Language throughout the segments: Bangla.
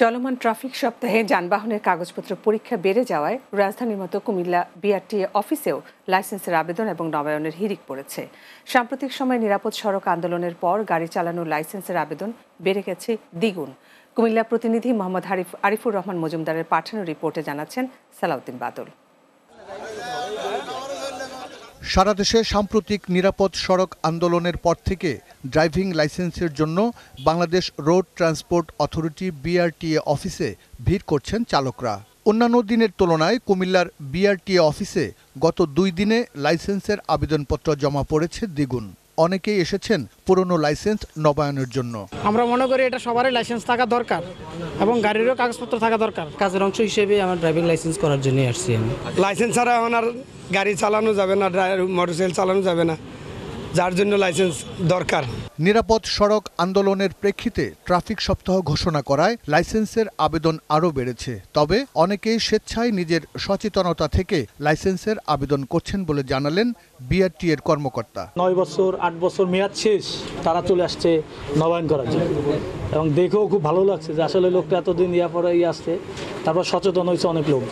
চলমান ট্রাফিক সপ্তাহে যানবাহনের কাগজপত্র পরীক্ষা বেড়ে যাওয়ায় রাজধানীর মতো কুমিল্লা বিআরটিএ অফিসেও লাইসেন্সের আবেদন এবং নবায়নের হিরিক পড়েছে সাম্প্রতিক সময়ে নিরাপদ সড়ক আন্দোলনের পর গাড়ি চালানোর লাইসেন্সের আবেদন বেড়ে গেছে দ্বিগুণ কুমিল্লা প্রতিনিধি মোহাম্মদ হারিফ আরিফুর রহমান মজুমদারের পাঠানো রিপোর্টে জানাচ্ছেন সালাউদ্দিন বাদল সারা দেশে সাম্প্রতিক নিরাপদ সড়ক আন্দোলনের পর থেকে ড্রাইভিং লাইসেন্সের জন্য Bangladesh road transport authority BRTA অফিসে ভিড় করছেন চালকরা অন্যান্য দিনের তুলনায় কুমিল্লার বিআরটিএ অফিসে গত দুই দিনে লাইসেন্সের আবেদনপত্র জমা পড়েছে দ্বিগুণ অনেকেই এসেছেন পুরনো লাইসেন্স নবায়নের জন্য আমরা মনে করি এটা সবারই লাইসেন্স থাকা দরকার এবং গাড়িরও কাগজপত্র থাকা দরকার কাজের অংশ হিসেবে আমার ড্রাইভিং লাইসেন্স করার জন্য আসছি আমি লাইসেন্স ছাড়া এখন আর গাড়ি চালানো যাবে না মোটরসাইকেল চালানো যাবে না যার জন্য লাইসেন্স দরকার নিরাপদ সড়ক আন্দোলনের প্রেক্ষিতে ট্রাফিক সপ্তাহ ঘোষণা করায় লাইসেন্সের আবেদন আরও বেড়েছে তবে অনেকেই স্বেচ্ছায় নিজের সচেতনতা থেকে লাইসেন্সের আবেদন করছেন বলে জানালেন বিআরটি এর কর্মকর্তা নয় বছর আট বছর মেয়াদ শেষ তারা চলে আসছে নবায়ন করার জন্য এবং দেখেও খুব ভালো লাগছে যে আসলে লোকটা এতদিন ইয়া পরে ইয়ে আসছে তারপর সচেতন হয়েছে অনেক লোক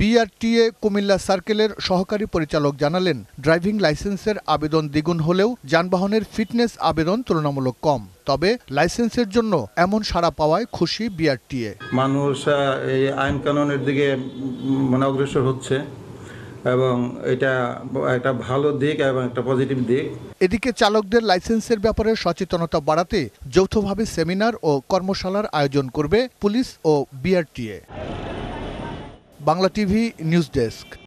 বিআরটিএ কুমিল্লা সার্কেলের সহকারী পরিচালক জানালেন ড্রাইভিং লাইসেন্সের আবেদন দ্বিগুণ হলেও যানবাহনের ফিটনেস আবেদন তুলনামূলক কম তবে লাইসেন্সের জন্য এমন সাড়া পাওয়ায় খুশি বিআরটিএ মানুষ এই আইন কানুনের দিকে মানে অগ্রসর হচ্ছে এবং এটা একটা ভালো দিক এবং একটা পজিটিভ দিক এদিকে চালকদের লাইসেন্সের ব্যাপারে সচেতনতা বাড়াতে যৌথভাবে সেমিনার ও কর্মশালার আয়োজন করবে পুলিশ ও BRTA Bangla TV news desk